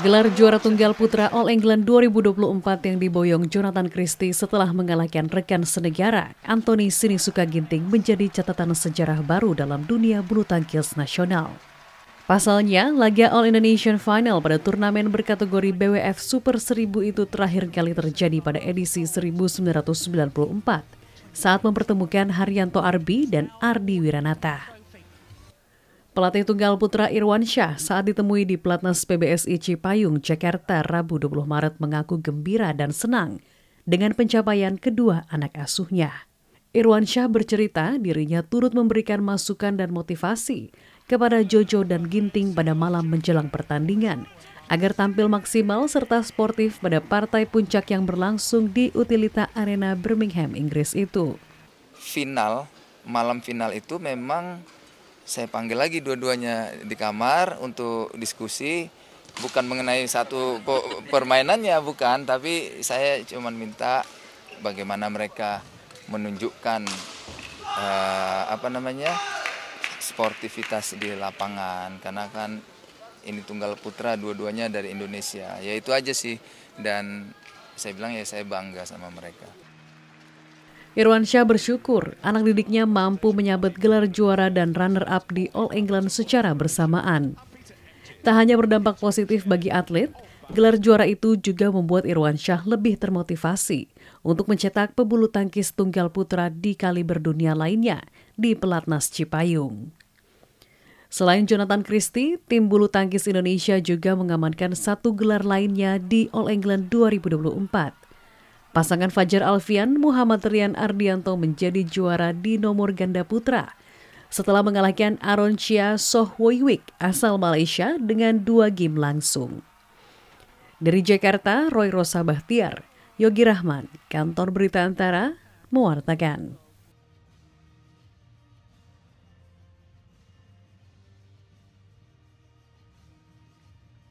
Gelar juara tunggal putra All England 2024 yang diboyong Jonathan Christie setelah mengalahkan rekan senegara Anthony Sinisuka Ginting menjadi catatan sejarah baru dalam dunia bulu tangkis nasional. Pasalnya, laga All Indonesian Final pada turnamen berkategori BWF Super 1000 itu terakhir kali terjadi pada edisi 1994 saat mempertemukan Haryanto Arbi dan Ardi Wiranata. Pelatih tunggal putra Irwan Syah saat ditemui di Platnas PBSI Cipayung, Jakarta, Rabu 20 Maret mengaku gembira dan senang dengan pencapaian kedua anak asuhnya. Irwan Syah bercerita dirinya turut memberikan masukan dan motivasi kepada Jojo dan Ginting pada malam menjelang pertandingan agar tampil maksimal serta sportif pada partai puncak yang berlangsung di Utilita Arena Birmingham, Inggris itu. Final, malam final itu memang saya panggil lagi dua-duanya di kamar untuk diskusi bukan mengenai satu permainannya bukan tapi saya cuma minta bagaimana mereka menunjukkan uh, apa namanya sportivitas di lapangan karena kan ini tunggal putra dua-duanya dari Indonesia ya itu aja sih dan saya bilang ya saya bangga sama mereka Irwansyah bersyukur anak didiknya mampu menyabet gelar juara dan runner-up di All England secara bersamaan. Tak hanya berdampak positif bagi atlet, gelar juara itu juga membuat Irwansyah lebih termotivasi untuk mencetak pebulu tangkis tunggal putra di kaliber dunia lainnya di Pelatnas Cipayung. Selain Jonathan Christie, tim bulu tangkis Indonesia juga mengamankan satu gelar lainnya di All England 2024 Pasangan Fajar Alfian Muhammad Rian Ardianto menjadi juara di nomor ganda putra setelah mengalahkan Aron Chia Sohwoiwik asal Malaysia dengan dua game langsung. Dari Jakarta, Roy Rosa Bahtiar, Yogi Rahman, Kantor Berita Antara, mewartakan.